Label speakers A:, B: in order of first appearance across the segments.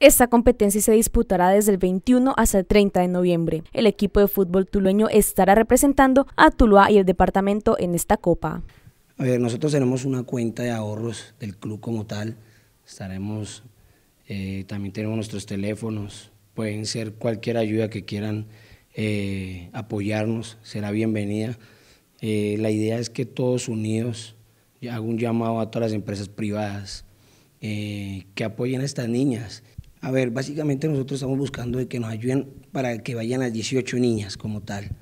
A: Esta competencia se disputará desde el 21 hasta el 30 de noviembre. El equipo de fútbol tulueño estará representando a Tuluá y el departamento en esta copa.
B: nosotros tenemos una cuenta de ahorros del club como tal. Estaremos, eh, también tenemos nuestros teléfonos. Pueden ser cualquier ayuda que quieran eh, apoyarnos, será bienvenida. Eh, la idea es que todos unidos, hago un llamado a todas las empresas privadas, que apoyen a estas niñas. A ver, básicamente nosotros estamos buscando de que nos ayuden para que vayan las 18 niñas como tal.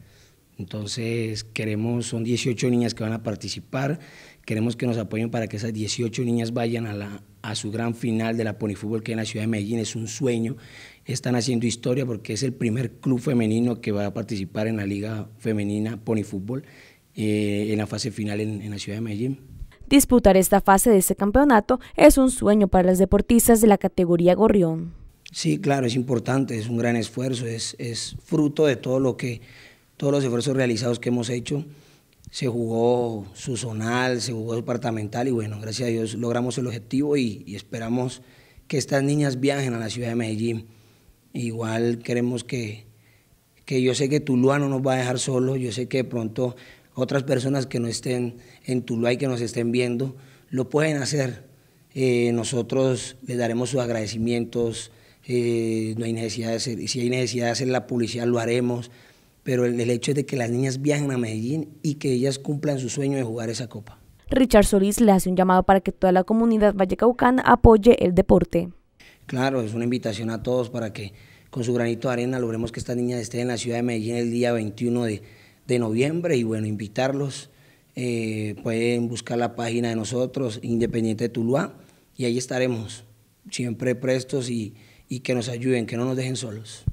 B: Entonces, queremos, son 18 niñas que van a participar, queremos que nos apoyen para que esas 18 niñas vayan a, la, a su gran final de la Ponifútbol que en la ciudad de Medellín es un sueño. Están haciendo historia porque es el primer club femenino que va a participar en la Liga Femenina Ponifútbol eh, en la fase final en la ciudad de Medellín.
A: Disputar esta fase de este campeonato es un sueño para las deportistas de la categoría Gorrión.
B: Sí, claro, es importante, es un gran esfuerzo, es, fruto de todo lo que, todos los esfuerzos realizados que hemos hecho. Se jugó su zonal, se jugó departamental y bueno, gracias a Dios logramos el objetivo y, esperamos que estas niñas viajen a la ciudad de Medellín. Igual queremos que, yo sé que Tuluano nos va a dejar solos, yo sé que de pronto otras personas que no estén en Tuluá y que nos estén viendo, lo pueden hacer. Eh, nosotros les daremos sus agradecimientos, eh, no hay necesidad de si hay necesidad de hacer la publicidad lo haremos, pero el, hecho es de que las niñas viajen a Medellín y que ellas cumplan su sueño de jugar esa copa.
A: Richard Solís le hace un llamado para que toda la comunidad vallecaucana apoye el deporte.
B: Claro, es una invitación a todos para que con su granito de arena logremos que estas niñas estén en la ciudad de Medellín el día 21 de, de noviembre y bueno, invitarlos. Eh, pueden buscar la página de nosotros, Independiente de Tuluá, y ahí estaremos, siempre prestos y, que nos ayuden, que no nos dejen solos.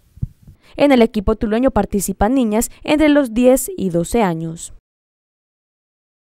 A: En el equipo tulueño participan niñas entre los 10 y 12 años.